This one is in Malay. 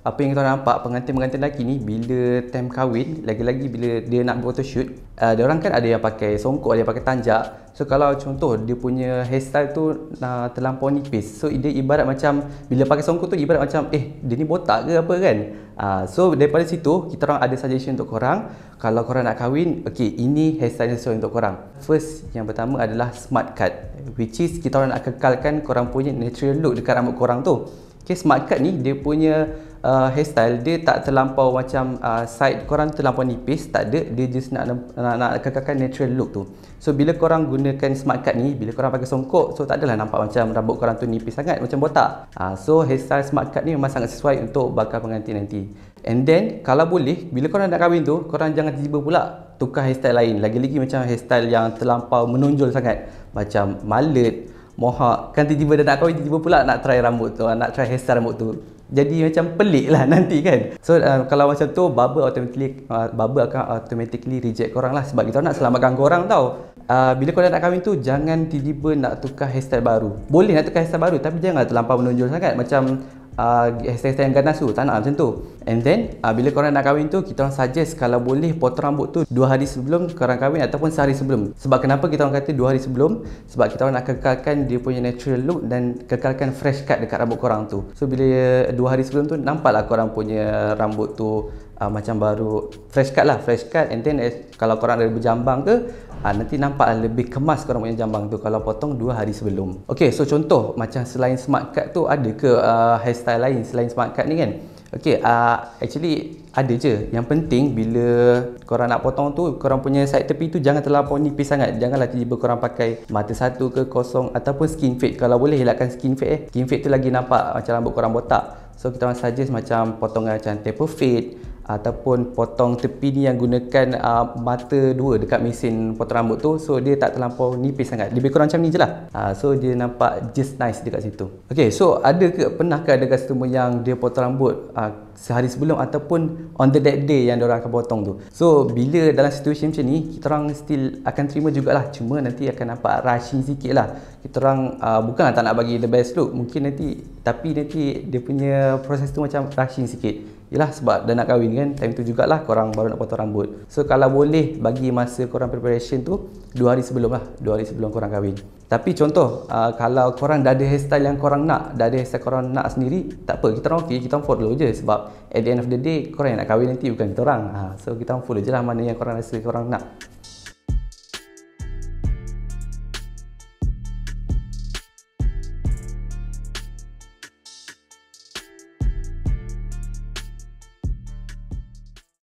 apa yang kita nampak pengantin-pengantin lelaki ni bila time kahwin lagi-lagi bila dia nak buat shoot uh, ah, dia orang kan ada yang pakai songkok ada yang pakai tanjak so kalau contoh dia punya hairstyle tu uh, terlampau nipis so dia ibarat macam bila pakai songkok tu ibarat macam eh dia ni botak ke apa kan uh, so daripada situ kita orang ada suggestion untuk korang kalau korang nak kahwin okey ini hairstyle yang sesuai untuk korang first yang pertama adalah smart cut which is kita orang nak kekalkan korang punya natural look dekat rambut korang tu Okay, smart cut ni dia punya uh, hairstyle dia tak terlampau macam uh, side korang terlampau nipis tak ada dia just nak nak, nak kekalkan natural look tu so bila korang gunakan smart cut ni bila korang pakai songkok so tak adalah nampak macam rambut korang tu nipis sangat macam botak uh, so hairstyle smart cut ni memang sangat sesuai untuk bakar pengantin nanti and then kalau boleh bila korang nak kahwin tu korang jangan tiba pula tukar hairstyle lain lagi-lagi macam hairstyle yang terlampau menonjol sangat macam malet Mohak, kan tiba-tiba dah nak kahwin, tiba-tiba pula nak try rambut tu, nak try hairstyle rambut tu jadi macam pelik lah nanti kan so uh, kalau macam tu bubble automatically uh, bubble akan automatically reject korang lah sebab kita nak selamatkan korang tau uh, bila korang nak kahwin tu jangan tiba-tiba nak tukar hairstyle baru boleh nak tukar hairstyle baru tapi jangan terlampau menonjol sangat macam Ah, hashtag uh, yang ganas tu tak nak macam tu and then uh, bila korang nak kahwin tu kita orang suggest kalau boleh potong rambut tu 2 hari sebelum korang kahwin ataupun sehari sebelum sebab kenapa kita orang kata 2 hari sebelum sebab kita orang nak kekalkan dia punya natural look dan kekalkan fresh cut dekat rambut korang tu so bila 2 hari sebelum tu nampaklah korang punya rambut tu uh, macam baru fresh cut lah fresh cut and then as, eh, kalau korang ada berjambang ke uh, nanti nampak lah lebih kemas korang punya jambang tu kalau potong 2 hari sebelum ok so contoh macam selain smart cut tu ada ke uh, hairstyle lain selain smart cut ni kan ok uh, actually ada je yang penting bila korang nak potong tu korang punya side tepi tu jangan terlalu nipis sangat janganlah tiba-tiba korang pakai mata satu ke kosong ataupun skin fade kalau boleh elakkan skin fade eh skin fade tu lagi nampak macam rambut korang botak so kita orang suggest macam potongan macam taper fade ataupun potong tepi ni yang gunakan uh, mata dua dekat mesin potong rambut tu so dia tak terlampau nipis sangat lebih kurang macam ni je lah uh, so dia nampak just nice dekat situ ok so ada ke pernah ke ada customer yang dia potong rambut uh, sehari sebelum ataupun on the that day yang orang akan potong tu so bila dalam situasi macam ni kita orang still akan terima jugalah cuma nanti akan nampak rushing sikit lah kita orang uh, bukan tak nak bagi the best look mungkin nanti tapi nanti dia punya proses tu macam rushing sikit Yalah sebab dah nak kahwin kan Time tu jugalah korang baru nak potong rambut So kalau boleh bagi masa korang preparation tu dua hari sebelum lah dua hari sebelum korang kahwin Tapi contoh uh, Kalau korang dah ada hairstyle yang korang nak Dah ada hairstyle korang nak sendiri Tak apa kita orang okay Kita orang follow je Sebab at the end of the day Korang yang nak kahwin nanti bukan kita orang ha, So kita orang follow je lah Mana yang korang rasa korang nak